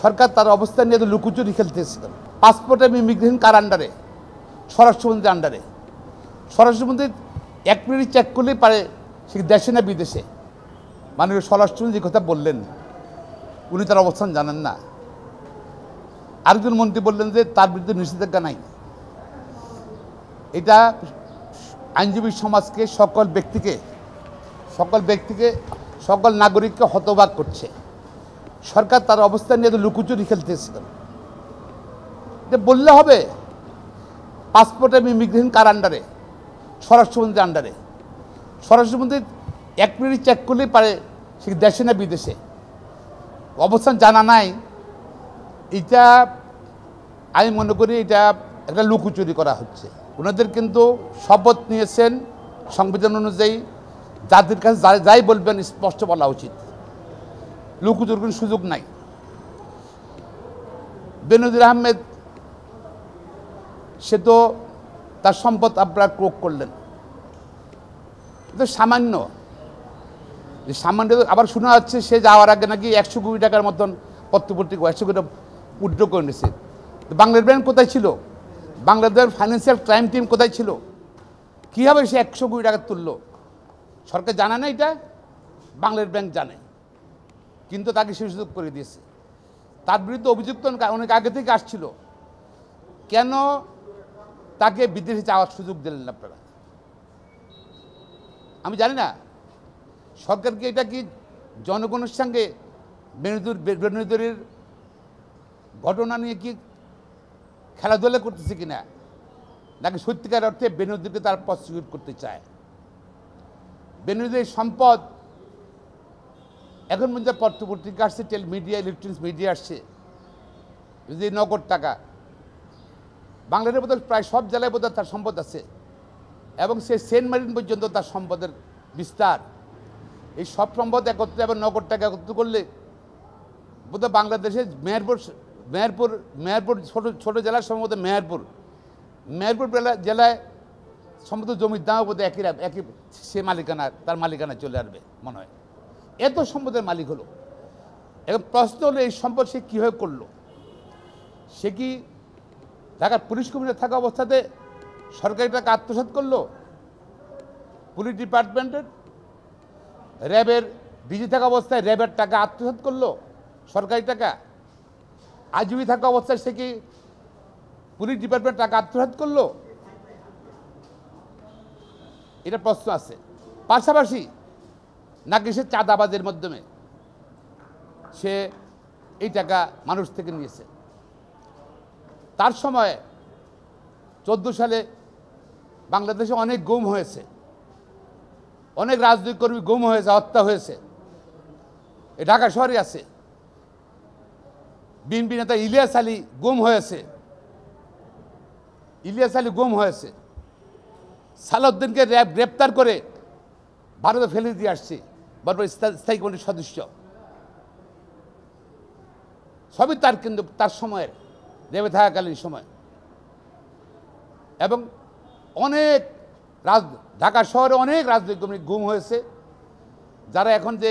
সরকার তার অবস্থান নিয়ে লুকুচুরি খেলতেছিল পাসপোর্টে এবং কার আন্ডারে স্বরাষ্ট্রমন্ত্রীর আন্ডারে স্বরাষ্ট্রমন্ত্রী এক মিনিট চেক করলেই পারে সে দেশে না বিদেশে মাননীয় স্বরাষ্ট্রমন্ত্রী কথা বললেন উনি তার অবস্থান জানেন না আরেকজন মন্ত্রী বললেন যে তার বিরুদ্ধে নিষেধাজ্ঞা নাই এটা আইনজীবী সমাজকে সকল ব্যক্তিকে সকল ব্যক্তিকে সকল নাগরিককে হতবাক করছে সরকার তার অবস্থান নিয়ে লুকুচুরি খেলতেছিল যে বললে হবে পাসপোর্টে আমি ইমিগ্রেশন কার আন্ডারে স্বরাষ্ট্রমন্ত্রীর আন্ডারে স্বরাষ্ট্রমন্ত্রী এক মিনিট চেক করলেই পারে সে দেশে না বিদেশে অবস্থান জানা নাই এটা আমি মনে করি এটা একটা লুকুচুরি করা হচ্ছে ওনাদের কিন্তু শপথ নিয়েছেন সংবিধান অনুযায়ী যাদের কাছে যাই বলবেন স্পষ্ট বলা উচিত লুকুচুর কোনো সুযোগ নাই বেনজির আহমেদ সে তো তার সম্পদ আপনারা ক্রোক করলেন তো সামান্য সামান্য আবার শোনা যাচ্ছে সে যাওয়ার আগে নাকি একশো কোটি টাকার মতন পত্রপত্রিকা একশো কোটি উদ্যোগ করে নিয়েছে বাংলাদেশ ব্যাংক কোথায় ছিল বাংলাদেশ ফাইন্যান্সিয়াল ক্রাইম টিম কোথায় ছিল কীভাবে সে একশো কোটি টাকা তুললো সরকার জানে না এটা বাংলাদেশ ব্যাংক জানে কিন্তু তাকে সেই সুযোগ করে দিয়েছে তার বিরুদ্ধে অভিযুক্ত অনেক আগে থেকে আসছিল কেন তাকে বিদেশে যাওয়ার সুযোগ দিলেন আপনারা আমি জানি না সরকারকে এটা কি জনগণের সঙ্গে বেনুদুর বেনুদুরের ঘটনা নিয়ে কি খেলাধুলা করতেছে কিনা নাকি সত্যিকার অর্থে বেনুদুরকে তার প্রসিকিউট করতে চায় বেনুদের সম্পদ এখন মধ্যে পত্রপত্রিকা আসছে টেল মিডিয়া ইলেকট্রনিক্স মিডিয়া আসছে যদি নগদ টাকা বাংলাদেশের বোধহয় প্রায় সব জেলায় বোধ তার সম্পদ আছে এবং সে সেন্ট মার্টিন পর্যন্ত তার সম্পদের বিস্তার এই সব সম্পদ একত্রে এবং নগদ টাকা একত্র করলে বোধহয় বাংলাদেশের মেহেরপুর মেহেরপুর মেহেরপুর ছোটো ছোটো জেলার সম্ভবত মেহেরপুর মেহেরপুর জেলায় সম্ভবত জমির দাম বোধহয় একই একই সে মালিকানা তার মালিকানা চলে আসবে মনে হয় এত সম্পদের মালিক হলো এখন প্রশ্ন হলো এই সম্পদ সে কীভাবে করলো সে কি ঢাকার পুলিশ কমিশনার থাকা অবস্থাতে সরকারি টাকা আত্মসাত করলো পুলিশ ডিপার্টমেন্টের র্যাবের বিজি থাকা অবস্থায় র্যাবের টাকা আত্মসাত করলো সরকারি টাকা আজীবী থাকা অবস্থায় সে কি পুলিশ ডিপার্টমেন্ট টাকা আত্মসাত করলো এটা প্রশ্ন আছে পাশাপাশি নাকি সে চাঁদাবাজের মাধ্যমে সে এই টাকা মানুষ থেকে নিয়েছে তার সময়ে চোদ্দ সালে বাংলাদেশে অনেক গুম হয়েছে অনেক রাজনৈতিক কর্মী গুম হয়েছে হত্যা হয়েছে এ ঢাকা শহরে আছে বিএনপি নেতা ইলিয়াস আলী গুম হয়েছে ইলিয়াস আলী গুম হয়েছে সালাউদ্দিনকে র্যাব গ্রেপ্তার করে ভারতে ফেলে দিয়ে আসছে বরাবর স্থায়ী কমিটির সদস্য সবই তার কিন্তু তার সময়ের দেবে থাকাকালীন সময় এবং অনেক রাজ ঢাকা শহরে অনেক রাজনৈতিক কর্মী গুম হয়েছে যারা এখন যে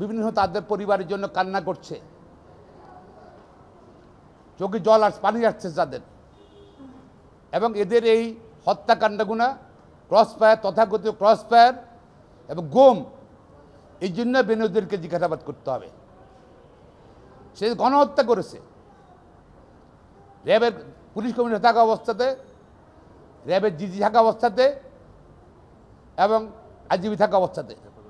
বিভিন্ন তাদের পরিবারের জন্য কান্না করছে চোখে জল আর পানি আসছে যাদের এবং এদের এই হত্যাকাণ্ডগুনা ক্রস ফায়ার তথাকথিত ক্রস ফায়ার এবং গোম এই জন্য বেনজিরকে জিজ্ঞাসাবাদ করতে হবে সে গণহত্যা করেছে র্যাবের পুলিশ কমিশনার থাকা অবস্থাতে র্যাবের জিজি থাকা অবস্থাতে এবং আইজিবি থাকা অবস্থাতে